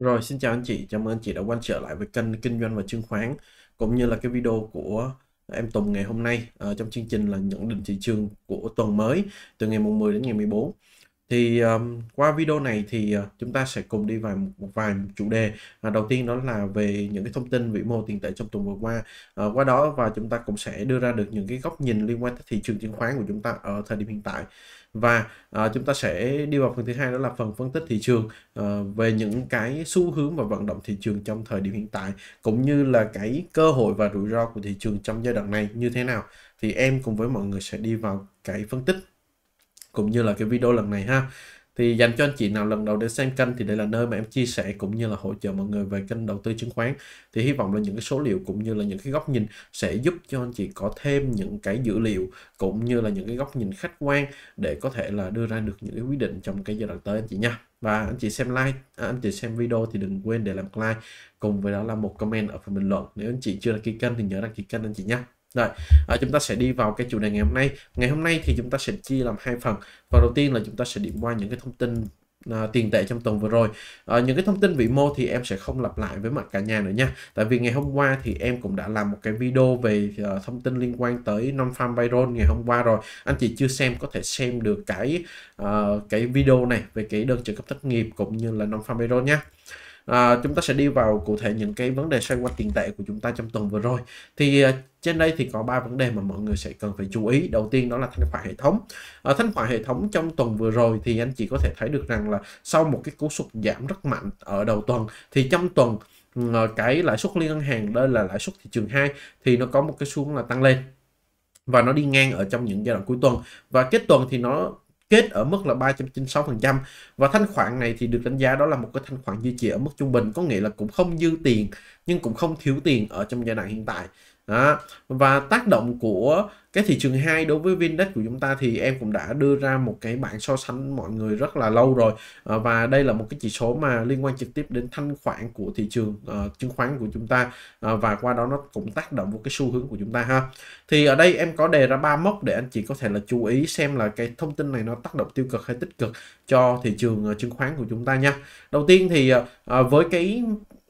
Rồi xin chào anh chị, chào mừng anh chị đã quay trở lại với kênh kinh doanh và chứng khoán cũng như là cái video của em Tùng ngày hôm nay à, trong chương trình là nhận định thị trường của tuần mới từ ngày mùng 10 đến ngày 14. Thì um, qua video này thì uh, chúng ta sẽ cùng đi vào một, một vài chủ đề. À, đầu tiên đó là về những cái thông tin vĩ mô tiền tệ trong tuần vừa qua. À, qua đó và chúng ta cũng sẽ đưa ra được những cái góc nhìn liên quan tới thị trường chứng khoán của chúng ta ở thời điểm hiện tại và à, chúng ta sẽ đi vào phần thứ hai đó là phần phân tích thị trường à, về những cái xu hướng và vận động thị trường trong thời điểm hiện tại cũng như là cái cơ hội và rủi ro của thị trường trong giai đoạn này như thế nào thì em cùng với mọi người sẽ đi vào cái phân tích cũng như là cái video lần này ha thì dành cho anh chị nào lần đầu đến xem kênh thì đây là nơi mà em chia sẻ cũng như là hỗ trợ mọi người về kênh đầu tư chứng khoán thì hy vọng là những cái số liệu cũng như là những cái góc nhìn sẽ giúp cho anh chị có thêm những cái dữ liệu cũng như là những cái góc nhìn khách quan để có thể là đưa ra được những cái quyết định trong cái giai đoạn tới anh chị nha và anh chị xem like à, anh chị xem video thì đừng quên để làm like cùng với đó là một comment ở phần bình luận nếu anh chị chưa đăng ký kênh thì nhớ đăng ký kênh anh chị nha rồi, à, chúng ta sẽ đi vào cái chủ đề ngày hôm nay. Ngày hôm nay thì chúng ta sẽ chia làm hai phần. và đầu tiên là chúng ta sẽ điểm qua những cái thông tin à, tiền tệ trong tuần vừa rồi. À, những cái thông tin vĩ mô thì em sẽ không lặp lại với mặt cả nhà nữa nha. Tại vì ngày hôm qua thì em cũng đã làm một cái video về uh, thông tin liên quan tới non farm viral ngày hôm qua rồi. Anh chị chưa xem có thể xem được cái uh, cái video này về cái đơn trợ cấp thất nghiệp cũng như là non farm viral nha à, chúng ta sẽ đi vào cụ thể những cái vấn đề xoay quanh tiền tệ của chúng ta trong tuần vừa rồi thì à, trên đây thì có ba vấn đề mà mọi người sẽ cần phải chú ý đầu tiên đó là thanh khoản hệ thống à, thanh khoản hệ thống trong tuần vừa rồi thì anh chị có thể thấy được rằng là sau một cái cú sụt giảm rất mạnh ở đầu tuần thì trong tuần à, cái lãi suất liên ngân hàng đây là lãi suất thị trường 2 thì nó có một cái xuống là tăng lên và nó đi ngang ở trong những giai đoạn cuối tuần và kết tuần thì nó kết ở mức là 396% và thanh khoản này thì được đánh giá đó là một cái thanh khoản duy trì ở mức trung bình có nghĩa là cũng không dư tiền nhưng cũng không thiếu tiền ở trong giai đoạn hiện tại đó. và tác động của cái thị trường 2 đối với đất của chúng ta thì em cũng đã đưa ra một cái bảng so sánh mọi người rất là lâu rồi ờ, và đây là một cái chỉ số mà liên quan trực tiếp đến thanh khoản của thị trường uh, chứng khoán của chúng ta à, và qua đó nó cũng tác động vào cái xu hướng của chúng ta ha thì ở đây em có đề ra ba mốc để anh chị có thể là chú ý xem là cái thông tin này nó tác động tiêu cực hay tích cực cho thị trường uh, chứng khoán của chúng ta nha đầu tiên thì uh, với cái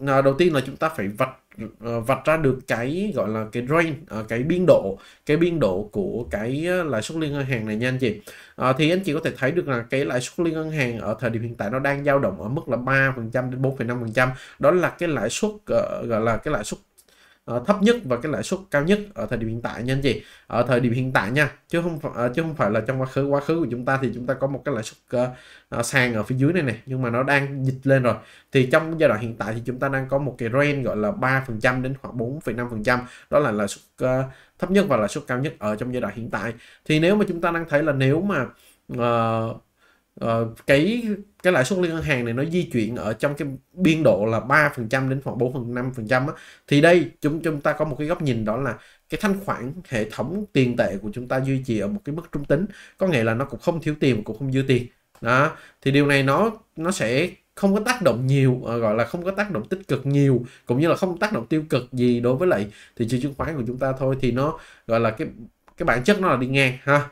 uh, đầu tiên là chúng ta phải vạch Ờ, vạch ra được cái gọi là cái range ờ, cái biên độ cái biên độ của cái ờ, lãi suất liên ngân hàng này nha anh chị uh, thì anh chị có thể thấy được là cái lãi suất liên ngân hàng ở thời điểm hiện tại nó đang dao động ở mức là 3% đến 4,5% đó là cái lãi suất gọi là cái lãi suất Ờ, thấp nhất và cái lãi suất cao nhất ở thời điểm hiện tại nha anh chị ở thời điểm hiện tại nha chứ không ờ, chứ không phải là trong quá khứ quá khứ của chúng ta thì chúng ta có một cái lãi suất uh, sàn ở phía dưới này này nhưng mà nó đang dịch lên rồi thì trong giai đoạn hiện tại thì chúng ta đang có một cái range gọi là 3% đến khoảng 4,5% đó là lãi suất uh, thấp nhất và lãi suất cao nhất ở trong giai đoạn hiện tại thì nếu mà chúng ta đang thấy là nếu mà uh, Ờ, cái cái lãi suất liên ngân hàng này nó di chuyển ở trong cái biên độ là 3% đến khoảng 4 phần 5 phần trăm thì đây chúng chúng ta có một cái góc nhìn đó là cái thanh khoản hệ thống tiền tệ của chúng ta duy trì ở một cái mức trung tính có nghĩa là nó cũng không thiếu tiền cũng không dư tiền đó thì điều này nó nó sẽ không có tác động nhiều ờ, gọi là không có tác động tích cực nhiều cũng như là không tác động tiêu cực gì đối với lại thị trường chứng khoán của chúng ta thôi thì nó gọi là cái cái bản chất nó là đi ngang ha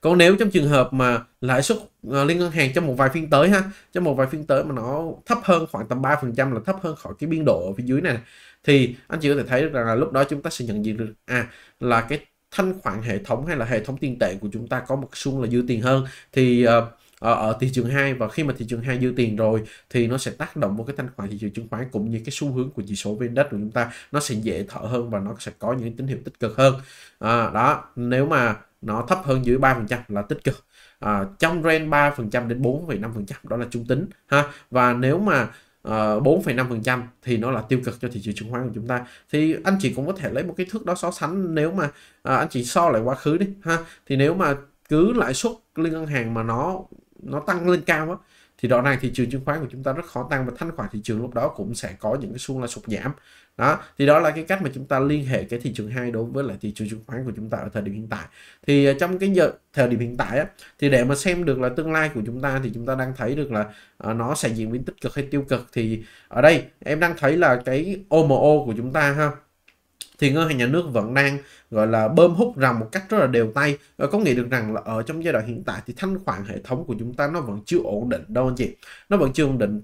còn nếu trong trường hợp mà lãi suất ờ, liên ngân hàng trong một vài phiên tới ha trong một vài phiên tới mà nó thấp hơn khoảng tầm 3 phần trăm là thấp hơn khỏi cái biên độ ở phía dưới này thì anh chị có thể thấy rằng là lúc đó chúng ta sẽ nhận diện được à là cái thanh khoản hệ thống hay là hệ thống tiền tệ của chúng ta có một xu là dư tiền hơn thì ở, ờ, ờ, ở thị trường 2 và khi mà thị trường 2 dư tiền rồi thì nó sẽ tác động vào cái thanh khoản thị trường chứng khoán cũng như cái xu hướng của chỉ số vn đất của chúng ta nó sẽ dễ thở hơn và nó sẽ có những tín hiệu tích cực hơn à, đó nếu mà nó thấp hơn dưới 3% là tích cực à, trong range 3% đến 4,5% đó là trung tính ha và nếu mà uh, ờ, 4,5% thì nó là tiêu cực cho thị trường chứng khoán của chúng ta thì anh chị cũng có thể lấy một cái thước đó so sánh nếu mà uh, anh chị so lại quá khứ đi ha thì nếu mà cứ lãi suất liên ngân hàng mà nó nó tăng lên cao á thì rõ ràng thị trường chứng khoán của chúng ta rất khó tăng và thanh khoản thị trường lúc đó cũng sẽ có những cái xu là sụt giảm đó thì đó là cái cách mà chúng ta liên hệ cái thị trường hai đối với lại thị trường chứng khoán của chúng ta ở thời điểm hiện tại thì ờ, trong cái giờ thời điểm hiện tại á, thì để mà xem được là tương lai của chúng ta thì chúng ta đang thấy được là uh, nó sẽ diễn biến tích cực hay tiêu cực thì ở đây em đang thấy là cái OMO của chúng ta ha thì ngân hàng nhà nước vẫn đang gọi là bơm hút rằng một cách rất là đều tay có nghĩa được rằng là ở trong giai đoạn hiện tại thì thanh khoản hệ thống của chúng ta nó vẫn chưa ổn định đâu anh chị nó vẫn chưa ổn định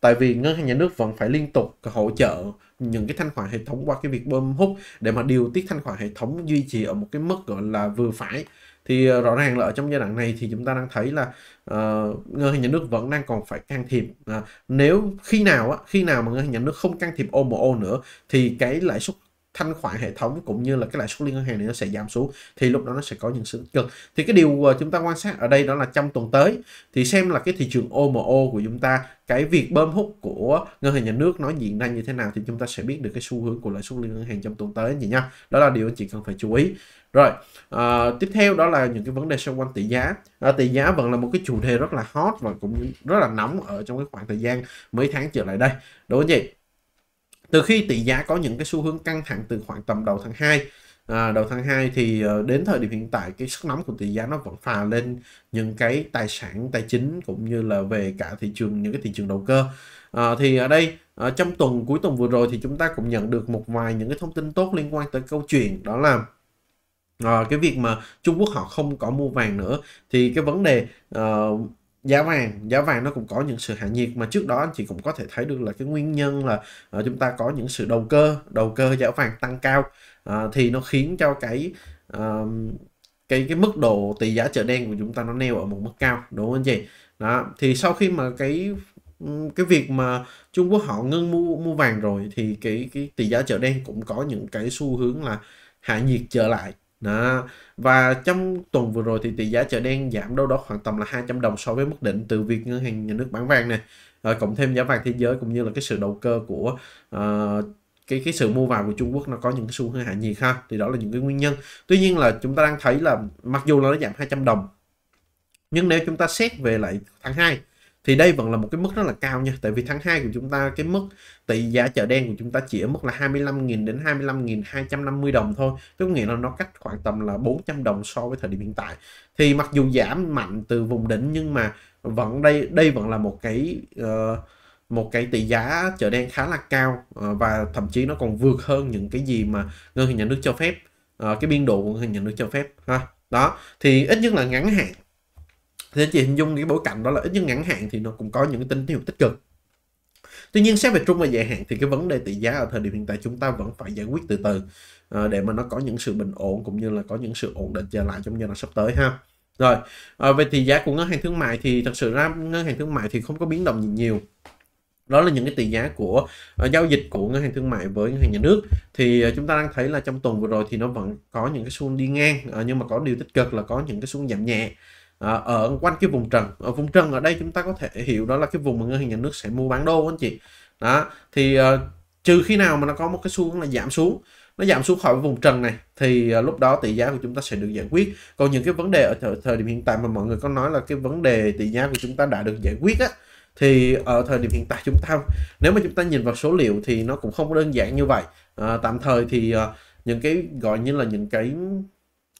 tại vì ngân hàng nhà nước vẫn phải liên tục hỗ trợ những cái thanh khoản hệ thống qua cái việc bơm hút để mà điều tiết thanh khoản hệ thống duy trì ở một cái mức gọi là vừa phải thì ờ, rõ ràng là ở trong giai đoạn này thì chúng ta đang thấy là uh, ngân hàng nhà nước vẫn đang còn phải can thiệp à, nếu khi nào á khi nào mà ngân hàng nhà nước không can thiệp OMO nữa thì cái lãi suất thanh khoản hệ thống cũng như là cái lãi suất liên ngân hàng này nó sẽ giảm xuống thì lúc đó nó sẽ có những sự tích cực thì cái điều ờ, chúng ta quan sát ở đây đó là trong tuần tới thì xem là cái thị trường OMO của chúng ta cái việc bơm hút của ngân hàng nhà nước nó diễn ra như thế nào thì chúng ta sẽ biết được cái xu hướng của lãi suất liên ngân hàng trong tuần tới gì nha đó là điều anh chị cần phải chú ý rồi à, tiếp theo đó là những cái vấn đề xung quanh tỷ giá à, tỷ giá vẫn là một cái chủ đề rất là hot và cũng rất là nóng ở trong cái khoảng thời gian mấy tháng trở lại đây đúng không chị từ khi tỷ giá có những cái xu hướng căng thẳng từ khoảng tầm đầu tháng 2 à, đầu tháng 2 thì ờ, đến thời điểm hiện tại cái sức nóng của tỷ giá nó vẫn phà lên những cái tài sản tài chính cũng như là về cả thị trường những cái thị trường đầu cơ à, thì ở đây ở ờ, trong tuần cuối tuần vừa rồi thì chúng ta cũng nhận được một vài những cái thông tin tốt liên quan tới câu chuyện đó là à, cái việc mà Trung Quốc họ không có mua vàng nữa thì cái vấn đề uh, giá vàng giá vàng nó cũng có những sự hạ nhiệt mà trước đó anh chị cũng có thể thấy được là cái nguyên nhân là uh, chúng ta có những sự đầu cơ đầu cơ giá vàng tăng cao uh, thì nó khiến cho cái uh, cái cái mức độ tỷ giá chợ đen của chúng ta nó neo ở một mức cao đúng không anh chị đó thì sau khi mà cái cái việc mà Trung Quốc họ ngưng mua mua vàng rồi thì cái cái tỷ giá chợ đen cũng có những cái xu hướng là hạ nhiệt trở lại đó. Và trong tuần vừa rồi thì tỷ giá chợ đen giảm đâu đó khoảng tầm là 200 đồng so với mức định từ việc ngân hàng nhà nước bán vàng này à, ờ, cộng thêm giá vàng thế giới cũng như là cái sự đầu cơ của uh, cái cái sự mua vào của Trung Quốc nó có những cái xu hướng hạ nhiệt ha thì đó là những cái nguyên nhân tuy nhiên là chúng ta đang thấy là mặc dù là nó giảm 200 đồng nhưng nếu chúng ta xét về lại tháng 2 thì đây vẫn là một cái mức rất là cao nha tại vì tháng 2 của chúng ta cái mức tỷ giá chợ đen của chúng ta chỉ ở mức là 25.000 đến 25.250 đồng thôi tức nghĩa là nó cách khoảng tầm là 400 đồng so với thời điểm hiện tại thì mặc dù giảm mạnh từ vùng đỉnh nhưng mà vẫn đây đây vẫn là một cái uh, một cái tỷ giá chợ đen khá là cao uh, và thậm chí nó còn vượt hơn những cái gì mà ngân hàng nhà nước cho phép uh, cái biên độ của ngân hàng nhà nước cho phép ha đó thì ít nhất là ngắn hạn thì anh chị hình dung cái bối cảnh đó là ít nhất ngắn hạn thì nó cũng có những tín hiệu tích cực tuy nhiên xét về trung và dài hạn thì cái vấn đề tỷ giá ở thời điểm hiện tại chúng ta vẫn phải giải quyết từ từ ờ, để mà nó có những sự bình ổn cũng như là có những sự ổn định trở lại trong giai đoạn sắp tới ha rồi ờ, về tỷ giá của ngân hàng thương mại thì thật sự ra ngân hàng thương mại thì không có biến động gì nhiều đó là những cái tỷ giá của uh, giao dịch của ngân hàng thương mại với ngân hàng nhà nước thì uh, chúng ta đang thấy là trong tuần vừa rồi thì nó vẫn có những cái xu đi ngang uh, nhưng mà có điều tích cực là có những cái xuống giảm nhẹ à, ờ, ở ờ, quanh cái vùng trần ở vùng trần ở đây chúng ta có thể hiểu đó là cái vùng mà ngân hàng nhà nước sẽ mua bán đô anh chị đó thì uh, trừ khi nào mà nó có một cái xu hướng là giảm xuống nó giảm xuống khỏi vùng trần này thì uh, lúc đó tỷ giá của chúng ta sẽ được giải quyết còn những cái vấn đề ở thời, thời điểm hiện tại mà mọi người có nói là cái vấn đề tỷ giá của chúng ta đã được giải quyết á thì ở thời điểm hiện tại chúng ta nếu mà chúng ta nhìn vào số liệu thì nó cũng không đơn giản như vậy à, tạm thời thì uh, những cái gọi như là những cái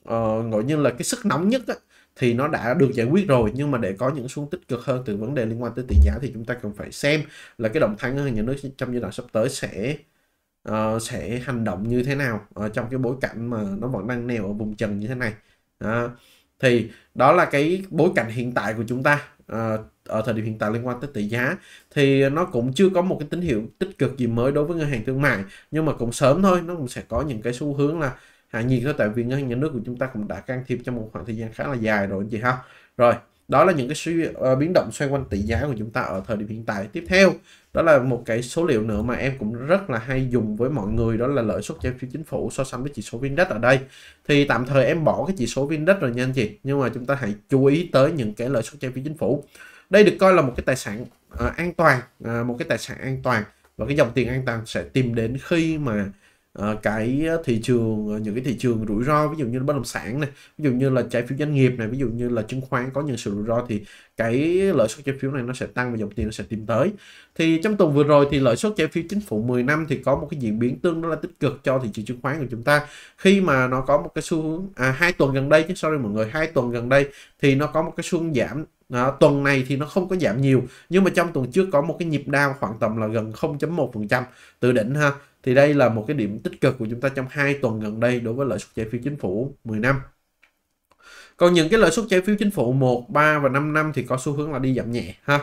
uh, gọi như là cái sức nóng nhất á, thì nó đã được giải quyết rồi nhưng mà để có những xuống tích cực hơn từ vấn đề liên quan tới tỷ giá thì chúng ta cần phải xem là cái động thái ngân hàng nhà nước trong giai đoạn sắp tới sẽ uh, sẽ hành động như thế nào ở trong cái bối cảnh mà nó vẫn đang neo ở vùng trần như thế này uh, thì đó là cái bối cảnh hiện tại của chúng ta uh, ở thời điểm hiện tại liên quan tới tỷ giá thì nó cũng chưa có một cái tín hiệu tích cực gì mới đối với ngân hàng thương mại nhưng mà cũng sớm thôi nó cũng sẽ có những cái xu hướng là hạ nhiên đó tại vì ngân hàng nhà nước của chúng ta cũng đã can thiệp trong một khoảng thời gian khá là dài rồi anh chị ha rồi đó là những cái suy, uh, biến động xoay quanh tỷ giá của chúng ta ở thời điểm hiện tại tiếp theo đó là một cái số liệu nữa mà em cũng rất là hay dùng với mọi người đó là lợi suất trái phiếu chính phủ so sánh với chỉ số VNDAX ở đây thì tạm thời em bỏ cái chỉ số VNDAX rồi nha anh chị nhưng mà chúng ta hãy chú ý tới những cái lợi suất trái phiếu chính phủ đây được coi là một cái tài sản uh, an toàn uh, một cái tài sản an toàn và cái dòng tiền an toàn sẽ tìm đến khi mà Ờ, cái ờ, thị trường ờ, những cái thị trường rủi ro ví dụ như bất động sản này ví dụ như là trái phiếu doanh nghiệp này ví dụ như là chứng khoán có những sự rủi ro thì cái lợi suất trái phiếu này nó sẽ tăng và dòng tiền nó sẽ tìm tới thì trong tuần vừa rồi thì lợi suất trái phiếu chính phủ 10 năm thì có một cái diễn biến tương đối là tích cực cho thị trường chứng khoán của chúng ta khi mà nó có một cái xu hướng à, hai tuần gần đây chứ sorry mọi người hai tuần gần đây thì nó có một cái xu hướng giảm đó, tuần này thì nó không có giảm nhiều nhưng mà trong tuần trước có một cái nhịp đao khoảng tầm là gần 0.1 phần trăm từ đỉnh ha thì đây là một cái điểm tích cực của chúng ta trong hai tuần gần đây đối với lợi suất trái phiếu chính phủ 10 năm. Còn những cái lợi suất trái phiếu chính phủ 1, 3 và 5 năm thì có xu hướng là đi giảm nhẹ ha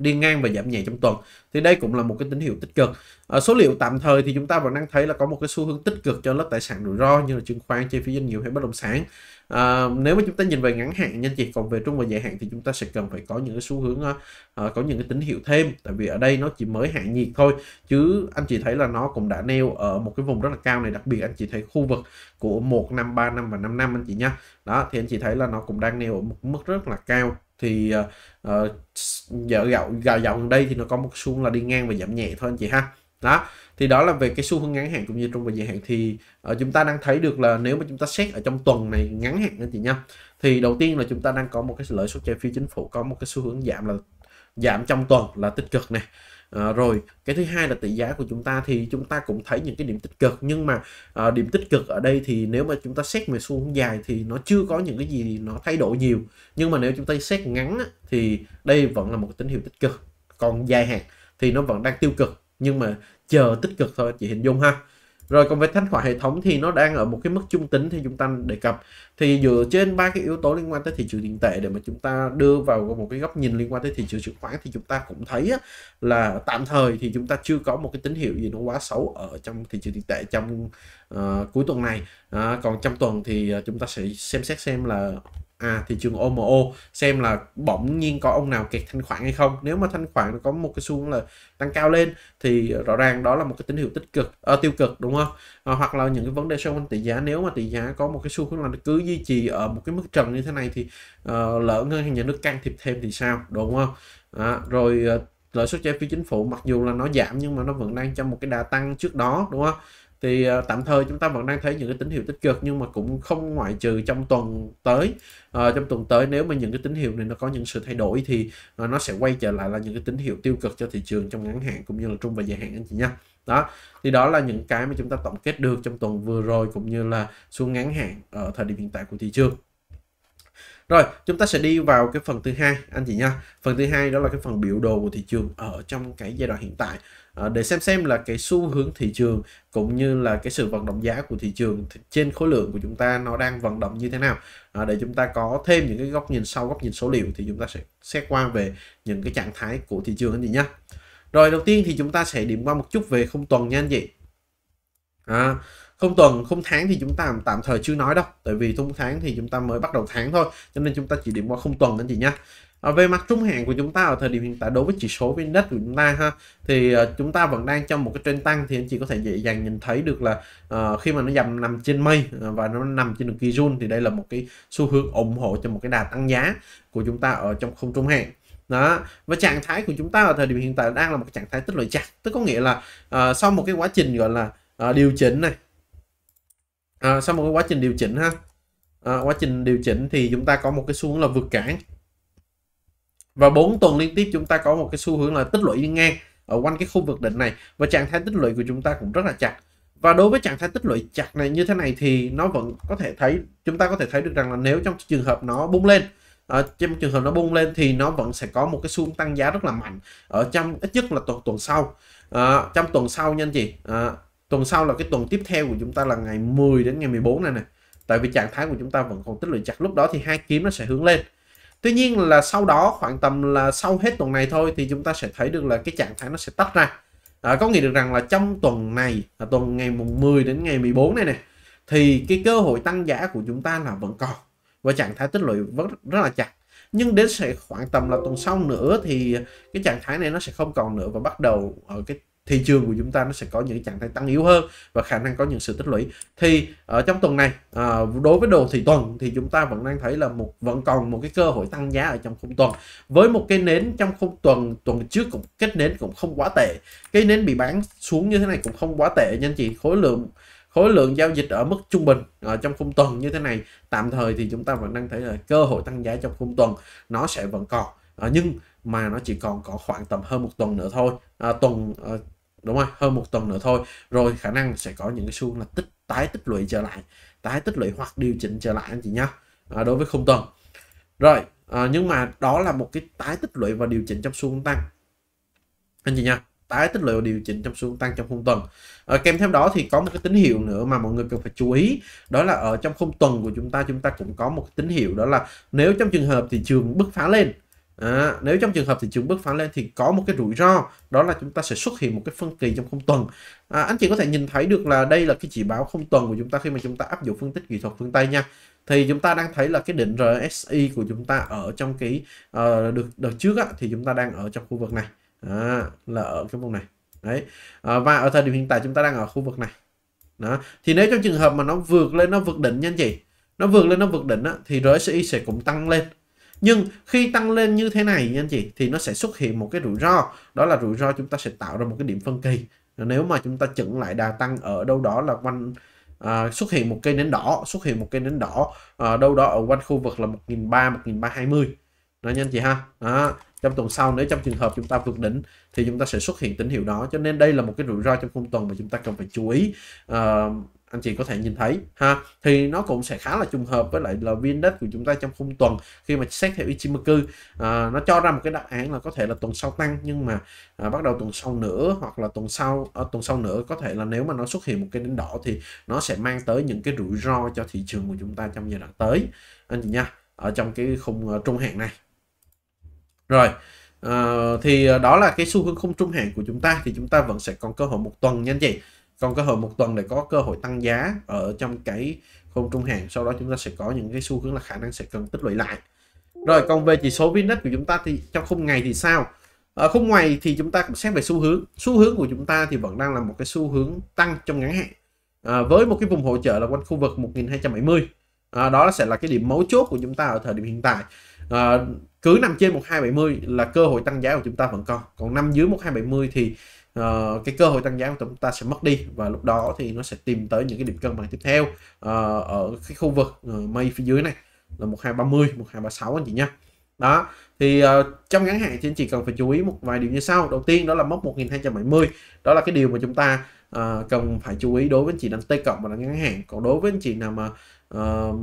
đi ngang và giảm nhẹ trong tuần thì đây cũng là một cái tín hiệu tích cực ở số liệu tạm thời thì chúng ta vẫn đang thấy là có một cái xu hướng tích cực cho lớp tài sản rủi ro như là chứng khoán chi phí doanh nghiệp hay bất động sản à, nếu mà chúng ta nhìn về ngắn hạn nha chị còn về trung và dài hạn thì chúng ta sẽ cần phải có những cái xu hướng uh, có những cái tín hiệu thêm tại vì ở đây nó chỉ mới hạ nhiệt thôi chứ anh chị thấy là nó cũng đã neo ở một cái vùng rất là cao này đặc biệt anh chị thấy khu vực của một năm ba năm và 5 năm anh chị nha đó thì anh chị thấy là nó cũng đang neo ở một mức rất là cao thì ờ, ờ, dạo dạo dạo dạo gần đây thì nó có một xu là đi ngang và giảm nhẹ thôi anh chị ha đó thì đó là về cái xu hướng ngắn hạn cũng như trung và dài hạn thì uh, chúng ta đang thấy được là nếu mà chúng ta xét ở trong tuần này ngắn hạn anh chị nha thì đầu tiên là chúng ta đang có một cái lợi suất trái phiếu chính phủ có một cái xu hướng giảm là giảm trong tuần là tích cực này à, rồi cái thứ hai là tỷ giá của chúng ta thì chúng ta cũng thấy những cái điểm tích cực nhưng mà à, điểm tích cực ở đây thì nếu mà chúng ta xét về xu hướng dài thì nó chưa có những cái gì nó thay đổi nhiều nhưng mà nếu chúng ta xét ngắn thì đây vẫn là một tín hiệu tích cực còn dài hạn thì nó vẫn đang tiêu cực nhưng mà chờ tích cực thôi chị hình dung ha rồi còn về thanh khoản hệ thống thì nó đang ở một cái mức trung tính thì chúng ta đề cập thì dựa trên ba cái yếu tố liên quan tới thị trường tiền tệ để mà chúng ta đưa vào một cái góc nhìn liên quan tới thị trường chứng khoán thì chúng ta cũng thấy là tạm thời thì chúng ta chưa có một cái tín hiệu gì nó quá xấu ở trong thị trường tiền tệ trong uh, cuối tuần này uh, còn trong tuần thì ờ, chúng ta sẽ xem xét xem là à, thị trường OMO xem là bỗng nhiên có ông nào kẹt thanh khoản hay không nếu mà thanh khoản có một cái xu là tăng cao lên thì rõ ràng đó là một cái tín hiệu tích cực à, tiêu cực đúng không à, hoặc là những cái vấn đề xung quanh tỷ giá nếu mà tỷ giá có một cái xu hướng là cứ duy trì ở một cái mức trần như thế này thì uh, lỡ ngân hàng nhà nước can thiệp thêm thì sao đúng không à, rồi uh, lợi suất trái phiếu chính phủ mặc dù là nó giảm nhưng mà nó vẫn đang trong một cái đà tăng trước đó đúng không thì uh, tạm thời chúng ta vẫn đang thấy những cái tín hiệu tích cực nhưng mà cũng không ngoại trừ trong tuần tới uh, trong tuần tới nếu mà những cái tín hiệu này nó có những sự thay đổi thì uh, nó sẽ quay trở lại là những cái tín hiệu tiêu cực cho thị trường trong ngắn hạn cũng như là trung và dài hạn anh chị nha đó thì đó là những cái mà chúng ta tổng kết được trong tuần vừa rồi cũng như là xuống ngắn hạn ở thời điểm hiện tại của thị trường rồi chúng ta sẽ đi vào cái phần thứ hai anh chị nha phần thứ hai đó là cái phần biểu đồ của thị trường ở trong cái giai đoạn hiện tại Ờ, để xem xem là cái xu hướng thị trường cũng như là cái sự vận động giá của thị trường trên khối lượng của chúng ta nó đang vận động như thế nào ờ, để chúng ta có thêm những cái góc nhìn sau góc nhìn số liệu thì chúng ta sẽ xét qua về những cái trạng thái của thị trường anh chị nhé rồi đầu tiên thì chúng ta sẽ điểm qua một chút về không tuần nha anh chị à, ờ, không tuần không tháng thì chúng ta tạm thời chưa nói đâu tại vì không tháng thì chúng ta mới bắt đầu tháng thôi cho nên chúng ta chỉ điểm qua không tuần anh chị nhé À, về mặt trung hạn của chúng ta ở thời điểm hiện tại đối với chỉ số VN Index của chúng ta ha thì uh, chúng ta vẫn đang trong một cái trend tăng thì anh chị có thể dễ dàng nhìn thấy được là uh, khi mà nó dầm nằm trên mây uh, và nó nằm trên đường Kijun thì đây là một cái xu hướng ủng hộ cho một cái đà tăng giá của chúng ta ở trong không trung hạn đó và trạng thái của chúng ta ở thời điểm hiện tại đang là một trạng thái tích lũy chặt tức có nghĩa là uh, sau một cái quá trình gọi là uh, điều chỉnh này uh, sau một cái quá trình điều chỉnh ha uh, quá trình điều chỉnh thì chúng ta có một cái xu hướng là vượt cản và 4 tuần liên tiếp chúng ta có một cái xu hướng là tích lũy ngang ở quanh cái khu vực định này và trạng thái tích lũy của chúng ta cũng rất là chặt và đối với trạng thái tích lũy chặt này như thế này thì nó vẫn có thể thấy chúng ta có thể thấy được rằng là nếu trong trường hợp nó bung lên ở ờ, trong trường hợp nó bung lên thì nó vẫn sẽ có một cái xu hướng tăng giá rất là mạnh ở trong ít nhất là tuần tuần sau à, trong tuần sau nha anh chị à, tuần sau là cái tuần tiếp theo của chúng ta là ngày 10 đến ngày 14 này này tại vì trạng thái của chúng ta vẫn còn tích lũy chặt lúc đó thì hai kiếm nó sẽ hướng lên Tuy nhiên là sau đó khoảng tầm là sau hết tuần này thôi thì chúng ta sẽ thấy được là cái trạng thái nó sẽ tách ra. À, có nghĩa được rằng là trong tuần này, là tuần ngày mùng 10 đến ngày 14 này này thì cái cơ hội tăng giá của chúng ta là vẫn còn và trạng thái tích lũy vẫn rất là chặt nhưng đến sẽ khoảng tầm là tuần sau nữa thì cái trạng thái này nó sẽ không còn nữa và bắt đầu ở cái thị trường của chúng ta nó sẽ có những trạng thái tăng yếu hơn và khả năng có những sự tích lũy thì ở trong tuần này à, đối với đồ thị tuần thì chúng ta vẫn đang thấy là một vẫn còn một cái cơ hội tăng giá ở trong khung tuần với một cái nến trong khung tuần tuần trước cũng kết nến cũng không quá tệ cái nến bị bán xuống như thế này cũng không quá tệ nha anh chị khối lượng khối lượng giao dịch ở mức trung bình ở trong khung tuần như thế này tạm thời thì chúng ta vẫn đang thấy là cơ hội tăng giá trong khung tuần nó sẽ vẫn còn Ờ, nhưng mà nó chỉ còn có khoảng tầm hơn một tuần nữa thôi à, tuần à, đúng không? hơn một tuần nữa thôi rồi khả năng sẽ có những cái xu là tích tái tích lũy trở lại tái tích lũy hoặc điều chỉnh trở lại anh chị nhá à, đối với khung tuần rồi à, nhưng mà đó là một cái tái tích lũy và điều chỉnh trong xu tăng anh chị nhá, tái tích lũy và điều chỉnh trong xu tăng trong khung tuần à, kèm theo đó thì có một cái tín hiệu nữa mà mọi người cần phải chú ý đó là ở trong khung tuần của chúng ta chúng ta cũng có một cái tín hiệu đó là nếu trong trường hợp thị trường bứt phá lên À, nếu trong trường hợp thị trường bước phản lên thì có một cái rủi ro đó là chúng ta sẽ xuất hiện một cái phân kỳ trong không tuần à, anh chị có thể nhìn thấy được là đây là cái chỉ báo không tuần của chúng ta khi mà chúng ta áp dụng phân tích kỹ thuật phương Tây nha thì chúng ta đang thấy là cái đỉnh RSI của chúng ta ở trong cái uh, ờ, được đợt trước á, thì chúng ta đang ở trong khu vực này à, là ở cái vùng này đấy à, và ở thời điểm hiện tại chúng ta đang ở khu vực này đó thì nếu trong trường hợp mà nó vượt lên nó vượt đỉnh nha anh chị nó vượt lên nó vượt đỉnh á, thì RSI sẽ cũng tăng lên nhưng khi tăng lên như thế này anh chị thì nó sẽ xuất hiện một cái rủi ro đó là rủi ro chúng ta sẽ tạo ra một cái điểm phân kỳ nếu mà chúng ta chững lại đà tăng ở đâu đó là quanh à, xuất hiện một cây nến đỏ xuất hiện một cây nến đỏ à, đâu đó ở quanh khu vực là 1.300 1.320 nó nhanh chị ha đó. trong tuần sau nếu trong trường hợp chúng ta vượt đỉnh thì chúng ta sẽ xuất hiện tín hiệu đó cho nên đây là một cái rủi ro trong khung tuần mà chúng ta cần phải chú ý à, anh chị có thể nhìn thấy ha thì nó cũng sẽ khá là trùng hợp với lại là viên đất của chúng ta trong khung tuần khi mà xét theo Ichimoku à, nó cho ra một cái đáp án là có thể là tuần sau tăng nhưng mà à, bắt đầu tuần sau nữa hoặc là tuần sau à, tuần sau nữa có thể là nếu mà nó xuất hiện một cái đỉnh đỏ thì nó sẽ mang tới những cái rủi ro cho thị trường của chúng ta trong giai đoạn tới anh chị nha ở trong cái khung uh, trung hạn này rồi uh, thì ờ, đó là cái xu hướng khung trung hạn của chúng ta thì chúng ta vẫn sẽ còn cơ hội một tuần nha anh chị còn cơ hội một tuần để có cơ hội tăng giá ở trong cái khung trung hạn sau đó chúng ta sẽ có những cái xu hướng là khả năng sẽ cần tích lũy lại rồi còn về chỉ số VNX của chúng ta thì trong khung ngày thì sao ở khung ngoài thì chúng ta cũng xét về xu hướng xu hướng của chúng ta thì vẫn đang là một cái xu hướng tăng trong ngắn hạn à, với một cái vùng hỗ trợ là quanh khu vực 1270 à, đó sẽ là cái điểm mấu chốt của chúng ta ở thời điểm hiện tại à, cứ nằm trên 1270 là cơ hội tăng giá của chúng ta vẫn còn còn nằm dưới 1270 thì uh, cái cơ hội tăng giá của chúng ta sẽ mất đi và lúc đó thì nó sẽ tìm tới những cái điểm cân bằng tiếp theo uh, ở cái khu vực uh, mây phía dưới này là 1230, 1236 anh chị nha. Đó, thì uh, trong ngắn hạn thì anh chị cần phải chú ý một vài điều như sau. Đầu tiên đó là mốc 1270. Đó là cái điều mà chúng ta uh, cần phải chú ý đối với anh chị đánh T cộng và đánh ngắn hạn. Còn đối với anh chị nào mà uh,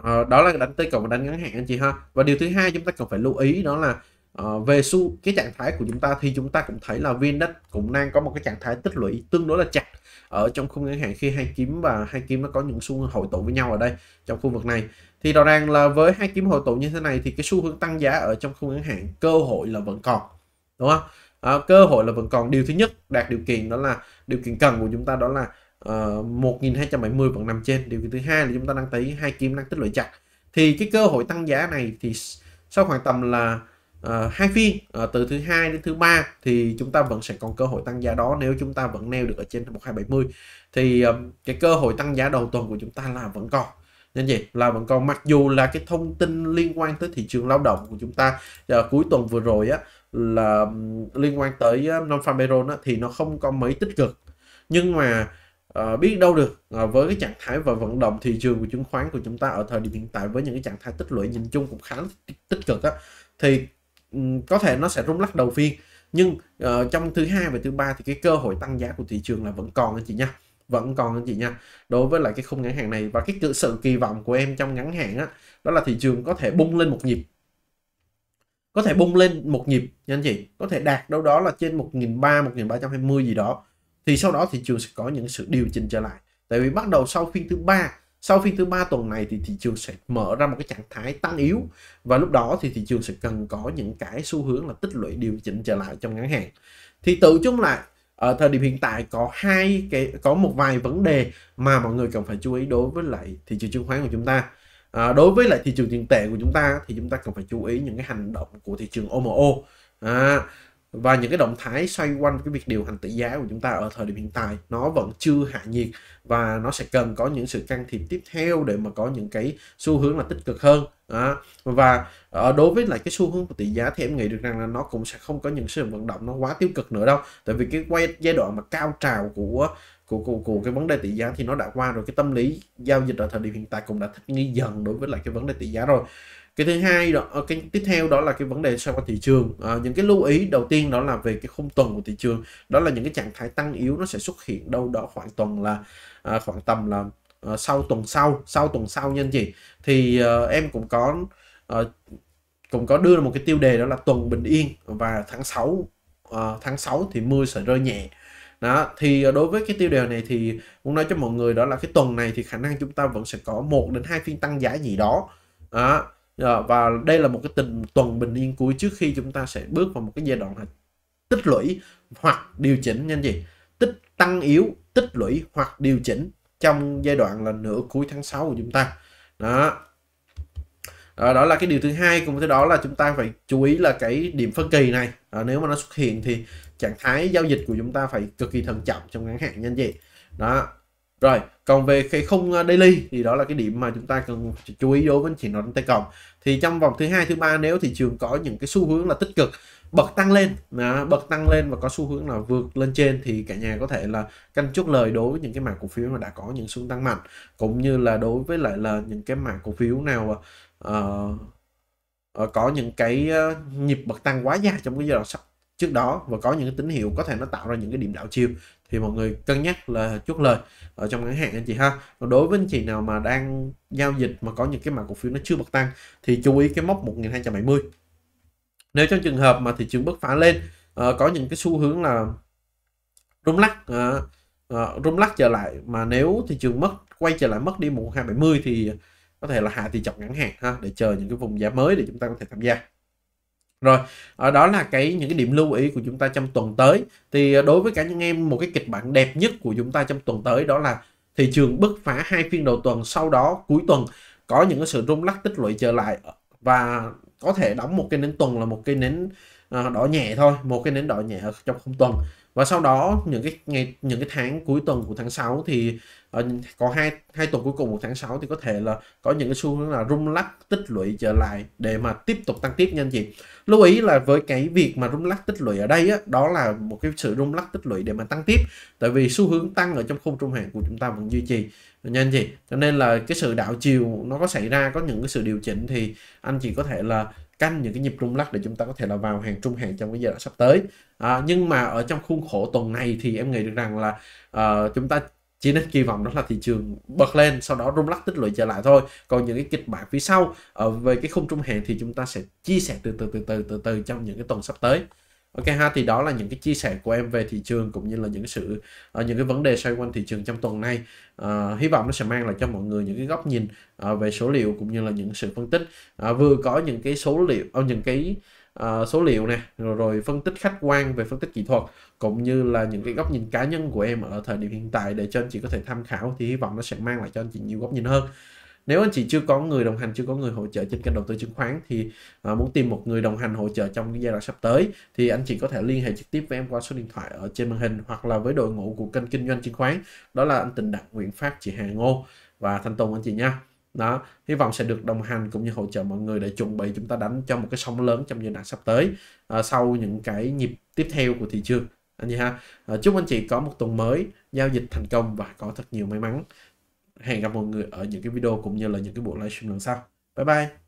uh, đó là đánh T cộng và đánh ngắn hạn anh chị ha. Và điều thứ hai chúng ta cần phải lưu ý đó là Ờ, về xu cái trạng thái của chúng ta thì chúng ta cũng thấy là viên đất cũng đang có một cái trạng thái tích lũy tương đối là chặt ở trong khung ngắn hạn khi hai kiếm và hai kiếm nó có những xu hội tụ với nhau ở đây trong khu vực này thì rõ ràng là với hai kiếm hội tụ như thế này thì cái xu hướng tăng giá ở trong khung ngắn hạn cơ hội là vẫn còn đúng không à, cơ hội là vẫn còn điều thứ nhất đạt điều kiện đó là điều kiện cần của chúng ta đó là ờ, một uh, 1270 vẫn nằm trên điều kiện thứ hai là chúng ta đang thấy hai kiếm đang tích lũy chặt thì cái cơ hội tăng giá này thì sau khoảng tầm là Ờ, hai phiên ờ, từ thứ hai đến thứ ba thì chúng ta vẫn sẽ còn cơ hội tăng giá đó nếu chúng ta vẫn neo được ở trên 1270 thì cái cơ hội tăng giá đầu tuần của chúng ta là vẫn còn nên vậy là vẫn còn mặc dù là cái thông tin liên quan tới thị trường lao động của chúng ta ờ, cuối tuần vừa rồi á là liên quan tới non farm payroll thì nó không có mấy tích cực nhưng mà À, biết đâu được à, với cái trạng thái và vận động thị trường của chứng khoán của chúng ta ở thời điểm hiện tại với những cái trạng thái tích lũy nhìn chung cũng khá tích cực á thì Ừ, có thể nó sẽ rung lắc đầu phiên nhưng uh, trong thứ hai và thứ ba thì cái cơ hội tăng giá của thị trường là vẫn còn anh chị nha vẫn còn anh chị nha đối với lại cái khung ngắn hạn này và cái sự kỳ vọng của em trong ngắn hạn á đó, là thị trường có thể bung lên một nhịp có thể bung lên một nhịp nha anh chị có thể đạt đâu đó là trên một một nghìn nghìn ba ba trăm hai mươi gì đó thì sau đó thị trường sẽ có những sự điều chỉnh trở lại tại vì bắt đầu sau phiên thứ ba sau phiên thứ ba tuần này thì thị trường sẽ mở ra một cái trạng thái tăng yếu ừ. và lúc đó thì thị trường sẽ cần có những cái xu hướng là tích lũy điều chỉnh trở lại trong ngắn hạn thì tự chung lại ở thời điểm hiện tại có hai cái có một vài vấn đề mà mọi người cần phải chú ý đối với lại thị trường chứng khoán của chúng ta à, đối với lại thị trường tiền tệ của chúng ta thì chúng ta cần phải chú ý những cái hành động của thị trường OMO à, và những cái động thái xoay quanh cái việc điều hành tỷ giá của chúng ta ở thời điểm hiện tại nó vẫn chưa hạ nhiệt và nó sẽ cần có những sự can thiệp tiếp theo để mà có những cái xu hướng là tích cực hơn à, và ờ, đối với lại cái xu hướng của tỷ giá thì em nghĩ được rằng là nó cũng sẽ không có những sự vận động nó quá tiêu cực nữa đâu tại vì cái quay giai đoạn mà cao trào của của, của của cái vấn đề tỷ giá thì nó đã qua rồi cái tâm lý giao dịch ở thời điểm hiện tại cũng đã thích nghi dần đối với lại cái vấn đề tỷ giá rồi cái thứ hai đó ờ, cái tiếp theo đó là cái vấn đề xoay quanh thị trường à, những cái lưu ý đầu tiên đó là về cái khung tuần của thị trường đó là những cái trạng thái tăng yếu nó sẽ xuất hiện đâu đó khoảng tuần là à, khoảng tầm là à, sau tuần sau sau tuần sau nhân gì thì à, em cũng có à, cũng có đưa một cái tiêu đề đó là tuần bình yên và tháng 6 à, tháng 6 thì mưa sẽ rơi nhẹ đó thì đối với cái tiêu đề này thì muốn nói cho mọi người đó là cái tuần này thì khả năng chúng ta vẫn sẽ có một đến hai phiên tăng giá gì đó đó Dạ, và đây là một cái tình tuần bình yên cuối trước khi chúng ta sẽ bước vào một cái giai đoạn là tích lũy hoặc điều chỉnh nhanh gì tích tăng yếu tích lũy hoặc điều chỉnh trong giai đoạn là nửa cuối tháng 6 của chúng ta đó à, đó là cái điều thứ hai cùng với đó là chúng ta phải chú ý là cái điểm phân kỳ này à, nếu mà nó xuất hiện thì trạng thái giao dịch của chúng ta phải cực kỳ thận trọng trong ngắn hạn nhanh gì đó rồi, còn về cái không à, daily thì đó là cái điểm mà chúng ta cần chú ý đối với chỉ nó tay cộng. Thì trong vòng thứ hai thứ ba nếu thị trường có những cái xu hướng là tích cực bật tăng lên đó, bật tăng lên và có xu hướng là vượt lên trên thì cả nhà có thể là canh chốt lời đối với những cái mảng cổ phiếu mà đã có những xu tăng mạnh cũng như là đối với lại là những cái mảng cổ phiếu nào uh, có những cái ờ, nhịp bật tăng quá dài trong cái giai đoạn sắp trước đó và có những cái tín hiệu có thể nó tạo ra những cái điểm đảo chiều thì mọi người cân nhắc là chốt lời ở trong ngắn hạn anh chị ha còn đối với anh chị nào mà đang giao dịch mà có những cái mã cổ phiếu nó chưa bật tăng thì chú ý cái mốc 1270 nếu trong trường hợp mà thị trường bứt phá lên ờ, có những cái xu hướng là rung lắc ờ, ờ, rung lắc trở lại mà nếu thị trường mất quay trở lại mất đi 1270 thì có thể là hạ thì chọn ngắn hạn ha để chờ những cái vùng giá mới để chúng ta có thể tham gia rồi, ở ờ, đó là cái những cái điểm lưu ý của chúng ta trong tuần tới. Thì ờ, đối với cả những em một cái kịch bản đẹp nhất của chúng ta trong tuần tới đó là thị trường bứt phá hai phiên đầu tuần, sau đó cuối tuần có những cái sự rung lắc tích lũy trở lại và có thể đóng một cái nến tuần là một cái nến ờ, đỏ nhẹ thôi, một cái nến đỏ nhẹ trong không tuần và sau đó những cái ngày những cái tháng cuối tuần của tháng 6 thì uh, có hai hai tuần cuối cùng của tháng 6 thì có thể là có những cái xu hướng là rung lắc tích lũy trở lại để mà tiếp tục tăng tiếp nha anh chị lưu ý là với cái việc mà rung lắc tích lũy ở đây á, đó là một cái sự rung lắc tích lũy để mà tăng tiếp tại vì xu hướng tăng ở trong khung trung hạn của chúng ta vẫn duy trì nha anh chị cho nên là cái sự đảo chiều nó có xảy ra có những cái sự điều chỉnh thì anh chị có thể là canh những cái nhịp rung lắc để chúng ta có thể là vào hàng trung hạn trong cái giai đoạn sắp tới à, nhưng mà ở trong khuôn khổ tuần này thì em nghĩ được rằng là uh, chúng ta chỉ nên kỳ vọng đó là thị trường bật lên sau đó rung lắc tích lũy trở lại thôi còn những cái kịch bản phía sau ở ờ, về cái khung trung hạn thì chúng ta sẽ chia sẻ từ từ từ từ từ từ trong những cái tuần sắp tới ok ha thì đó là những cái chia sẻ của em về thị trường cũng như là những sự uh, những cái vấn đề xoay quanh thị trường trong tuần này. uh, hy vọng nó sẽ mang lại cho mọi người những cái góc nhìn uh, về số liệu cũng như là những sự phân tích uh, vừa có những cái số liệu uh, những cái uh, số liệu nè rồi, rồi phân tích khách quan về phân tích kỹ thuật cũng như là những cái góc nhìn cá nhân của em ở thời điểm hiện tại để cho anh chị có thể tham khảo thì hy vọng nó sẽ mang lại cho anh chị nhiều góc nhìn hơn nếu anh chị chưa có người đồng hành chưa có người hỗ trợ trên kênh đầu tư chứng khoán thì à, muốn tìm một người đồng hành hỗ trợ trong những giai đoạn sắp tới thì anh chị có thể liên hệ trực tiếp với em qua số điện thoại ở trên màn hình hoặc là với đội ngũ của kênh kinh doanh chứng khoán đó là anh Tình Đặng Nguyễn Phát chị Hà Ngô và Thanh Tùng anh chị nha đó hy vọng sẽ được đồng hành cũng như hỗ trợ mọi người để chuẩn bị chúng ta đánh cho một cái sóng lớn trong giai đoạn sắp tới à, sau những cái nhịp tiếp theo của thị trường anh chị ha à, chúc anh chị có một tuần mới giao dịch thành công và có thật nhiều may mắn hẹn gặp mọi người ở những cái video cũng như là những cái buổi livestream lần sau bye bye